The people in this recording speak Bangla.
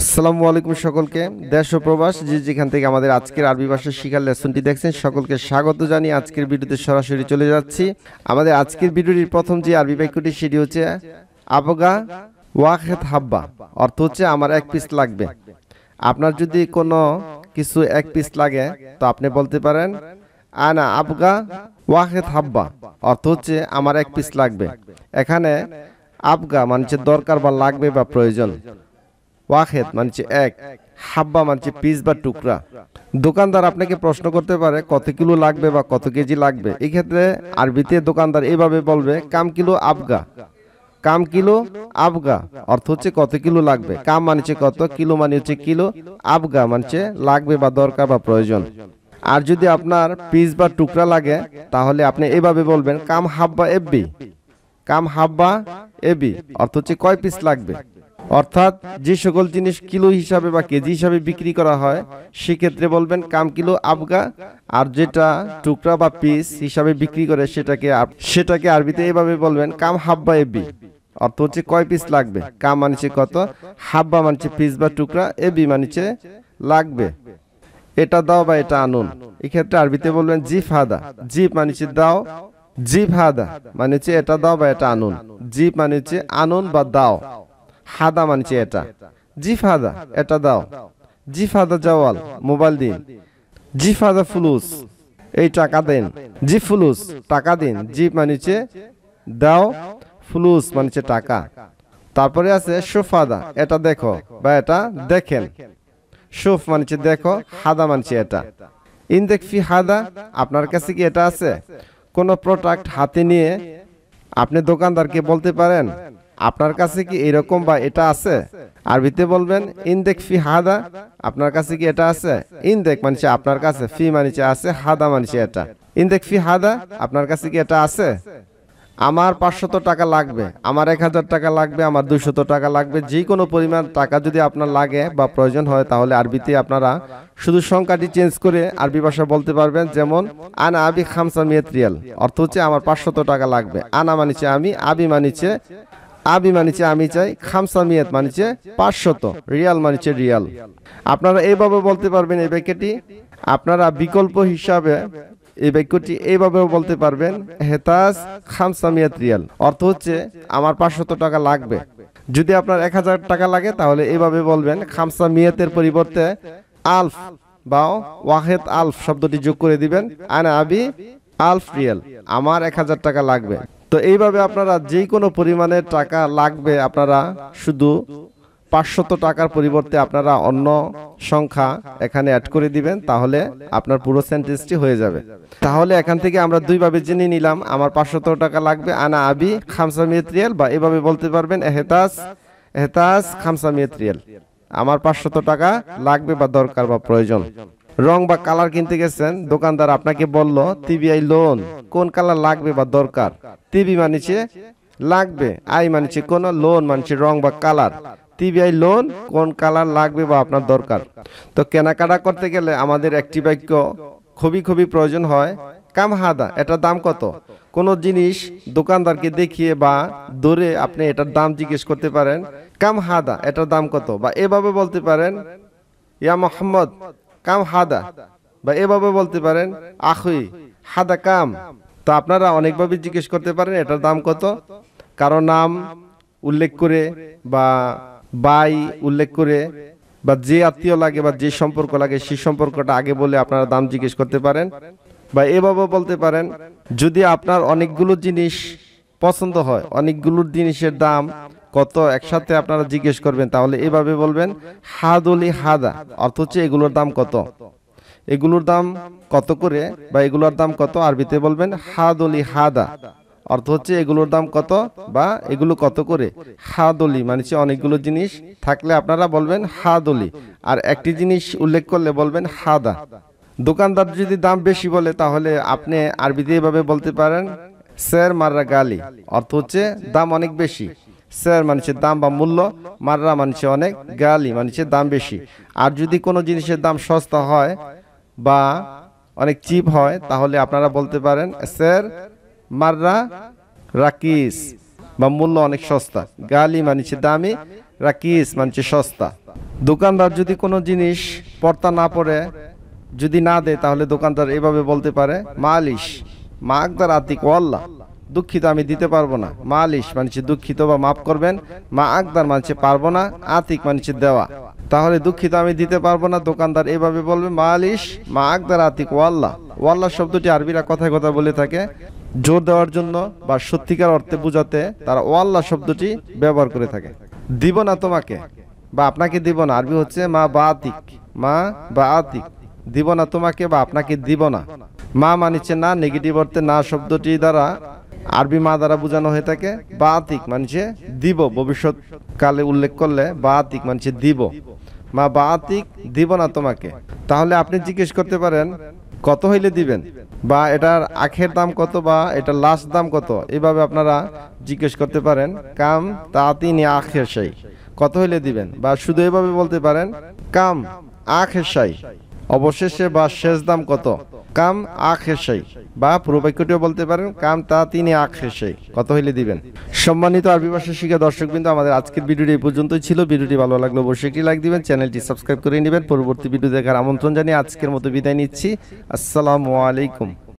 আসসালামু আলাইকুম সকলকে দেশ ও প্রবাস যে যেখান থেকে আমাদের আজকের আরবি ভাষার শিকার লেসনটি দেখছেন সকলকে স্বাগত জানি আজকের ভিডিওতে সরাসরি চলে যাচ্ছি আমাদের আজকের ভিডিওটির প্রথম যে আরবি বাক্যটি সেটি হচ্ছে আবগা ওয়াখেত হাব্বা অর্থ হচ্ছে আমার এক পিস লাগবে আপনার যদি কোনো কিছু এক পিস লাগে তো আপনি বলতে পারেন আনা আবগা ওয়াহেদ হাব্বা অর্থ হচ্ছে আমার এক পিস লাগবে এখানে আবগা মানে দরকার বা লাগবে বা প্রয়োজন ওয়াহেদ মানছে এক হাব্বা মানছে পিস বা টুকরা দোকানদার আপনাকে প্রশ্ন করতে পারে কত কিলো লাগবে বা কত কেজি লাগবে এক্ষেত্রে আরবিতে দোকানদার এইভাবে বলবে কাম কিলো আবগা কাম কিলো আবগা অর্থ হচ্ছে কত কিলো লাগবে কাম মানছে কত কিলো মানে হচ্ছে কিলো আবগা মানছে লাগবে বা দরকার বা প্রয়োজন আর যদি আপনার পিস বা টুকরা লাগে তাহলে আপনি এভাবে বলবেন কাম হাব্বা এবি কাম হাব্বা এবি অর্থ হচ্ছে কয় পিস লাগবে অর্থাৎ যে সকল জিনিস কিলো হিসাবে বা কেজি হিসাবে বিক্রি করা হয় সেক্ষেত্রে বলবেন কাম কিলো আবগা আর যেটা টুকরা বা পিস হিসাবে বিক্রি করে সেটাকে সেটাকে আরবিতে এভাবে বলবেন কাম হাব্বা এবি অর্থ হচ্ছে কয় পিস লাগবে কাম মানছে কত হাব্বা মানছে পিস বা টুকরা এবি মানছে লাগবে এটা দাও বা এটা আনুন এক্ষেত্রে আরবিতে বলবেন জি ফাদা জিপ মানছে দাও জি ফাদা মানে হচ্ছে এটা দাও বা এটা আনুন জিপ মানে হচ্ছে আনুন বা দাও হাদা মানছি এটা জি ফাদা এটা দাও জি ফাদা জওয়াল মোবাইল দিন জি ফাদা ফুলুস এই টাকা দেন জি ফুলুস টাকা দিন জি মানছে দাও ফুলুস মানছে টাকা তারপরে আছে সুফাদা এটা দেখো বা এটা দেখেন সুফ মানছে দেখো হাদা মানছে এটা ইনদেক ফি হাদা আপনার কাছে কি এটা আছে কোনো প্রোডাক্ট হাতে নিয়ে আপনি দোকানদারকে বলতে পারেন আপনার কাছে কি এরকম বা এটা আছে আরবিতে বলবেন ইনদেক ফি হাদা আপনার কাছে কি এটা আছে ইনদেক মানুষে আপনার কাছে ফি মানুষে আছে হাদা মানুষে এটা ইনদেক ফি হাদা আপনার কাছে কি এটা আছে আমার পাঁচশত টাকা লাগবে আমার এক হাজার টাকা লাগবে আমার দুশত টাকা লাগবে যে কোনো পরিমাণ টাকা যদি আপনার লাগে বা প্রয়োজন হয় তাহলে আরবিতে আপনারা শুধু সংখ্যাটি চেঞ্জ করে আরবি ভাষা বলতে পারবেন যেমন আনা আবি খামসা মেত্রিয়াল অর্থ হচ্ছে আমার পাঁচশত টাকা লাগবে আনা মানিছে আমি আবি মানিছে আবি মানিছে আমি চাই খামসামিয়াত মানিছে পাঁচশত রিয়াল মানিছে রিয়াল আপনারা এইভাবে বলতে পারবেন এই বাক্যটি আপনারা বিকল্প হিসাবে এই বাক্যটি এইভাবেও বলতে পারবেন খামসা খামসামিয়াত রিয়াল অর্থ হচ্ছে আমার পাঁচশত টাকা লাগবে যদি আপনার এক হাজার টাকা লাগে তাহলে এইভাবে বলবেন খামসামিয়াতের পরিবর্তে আলফ বা ওয়াহেদ আলফ শব্দটি যোগ করে দিবেন আনা আবি আলফ রিয়াল আমার এক হাজার টাকা লাগবে তো এইভাবে আপনারা যে কোনো পরিমাণে টাকা লাগবে আপনারা শুধু পাঁচশত টাকার পরিবর্তে আপনারা অন্য সংখ্যা এখানে অ্যাড করে দিবেন তাহলে আপনার পুরো সেন্টেন্সটি হয়ে যাবে তাহলে এখান থেকে আমরা দুইভাবে জেনে নিলাম আমার পাঁচশত টাকা লাগবে আনা আবি খামসা মেত্রিয়াল বা এভাবে বলতে পারবেন এহতাস এহতাস খামসা মেত্রিয়াল আমার পাঁচশত টাকা লাগবে বা দরকার বা প্রয়োজন রং বা কালার কিনতে গেছেন দোকানদার আপনাকে বলল আই লোন কোন কালার লাগবে বা দরকার টিভি মানিছে লাগবে আই মানিছে কোন লোন মানিছে রং বা কালার আই লোন কোন কালার লাগবে বা আপনার দরকার তো কেনাকাটা করতে গেলে আমাদের একটি বাক্য খুবই খুবই প্রয়োজন হয় কাম হাদা এটার দাম কত কোনো জিনিস দোকানদারকে দেখিয়ে বা ধরে আপনি এটার দাম জিজ্ঞেস করতে পারেন কাম হাদা এটার দাম কত বা এভাবে বলতে পারেন ইয়া মোহাম্মদ কাম হাদা বা এভাবে বলতে পারেন আখুই হাদা কাম তো আপনারা অনেকভাবে জিজ্ঞেস করতে পারেন এটার দাম কত কারো নাম উল্লেখ করে বা বাই উল্লেখ করে বা যে আত্মীয় লাগে বা যে সম্পর্ক লাগে সেই সম্পর্কটা আগে বলে আপনারা দাম জিজ্ঞেস করতে পারেন বা এভাবে বলতে পারেন যদি আপনার অনেকগুলো জিনিস পছন্দ হয় অনেকগুলো জিনিসের দাম কত একসাথে আপনারা জিজ্ঞেস করবেন তাহলে এভাবে বলবেন হাদুলি হাদা অর্থ হচ্ছে এগুলোর দাম কত এগুলোর দাম কত করে বা এগুলোর দাম কত আরবিতে বলবেন হাদুলি হাদা অর্থ হচ্ছে এগুলোর দাম কত বা এগুলো কত করে হাদলি মানে অনেকগুলো জিনিস থাকলে আপনারা বলবেন হাদলি আর একটি জিনিস উল্লেখ করলে বলবেন হাদা দোকানদার যদি দাম বেশি বলে তাহলে আপনি আরবিতে এভাবে বলতে পারেন স্যার মাররা গালি অর্থ হচ্ছে দাম অনেক বেশি স্যার মানুষের দাম বা মূল্য মাররা মানছে অনেক গালি মানছে দাম বেশি আর যদি কোনো জিনিসের দাম সস্তা হয় বা অনেক চিপ হয় তাহলে আপনারা বলতে পারেন স্যার মাররা রাকিস বা মূল্য অনেক সস্তা গালি মানছে দামি রাকিস মানছে সস্তা দোকানদার যদি কোনো জিনিস পর্তা না পড়ে যদি না দেয় তাহলে দোকানদার এভাবে বলতে পারে মালিশ মা আকদার আতিক ওয়াল্লাহ দুঃখিত আমি দিতে পারবো না মালিশ মানুষে দুঃখিত বা মাফ করবেন মা আকদার মানছে পারবো না আতিক মানছে দেওয়া তাহলে দুঃখিত আমি দিতে পারবো না দোকানদার এভাবে বলবে মালিশ মা আকদার আতিক ওয়াল্লাহ ওয়াল্লাহ শব্দটি আরবিরা কথায় কথা বলে থাকে জোর দেওয়ার জন্য বা সত্যিকার অর্থে বোঝাতে তারা ওয়াল্লাহ শব্দটি ব্যবহার করে থাকে দিব না তোমাকে বা আপনাকে দিব না আরবি হচ্ছে মা বা আতিক মা বা আতিক দিব না তোমাকে বা আপনাকে দিব না মা মানিছে না নেগেটিভ অর্থে না শব্দটি দ্বারা আরবি মা দ্বারা বোঝানো হয়ে থাকে বাতিক মানুষে দিব ভবিষ্যৎ কালে উল্লেখ করলে বাতিক মানুষে দিব মা বাতিক দিব না তোমাকে তাহলে আপনি জিজ্ঞেস করতে পারেন কত হইলে দিবেন বা এটার আখের দাম কত বা এটার লাস্ট দাম কত এভাবে আপনারা জিজ্ঞেস করতে পারেন কাম তা তিনি আখের সাই কত হইলে দিবেন বা শুধু এভাবে বলতে পারেন কাম আখের সাই অবশেষে বা শেষ দাম কত কাম আখ হেসে বা পুরো বাক্যটিও বলতে পারেন কাম তা তিনি আখ হেসে কত হইলে দিবেন সম্মানিত আরবি ভাষা শিখে দর্শক বিন্দু আমাদের আজকের ভিডিওটি এই পর্যন্তই ছিল ভিডিওটি ভালো লাগলে অবশ্যই একটি লাইক দিবেন চ্যানেলটি সাবস্ক্রাইব করে নেবেন পরবর্তী ভিডিও দেখার আমন্ত্রণ জানিয়ে আজকের মতো বিদায় নিচ্ছি আসসালামু আলাইকুম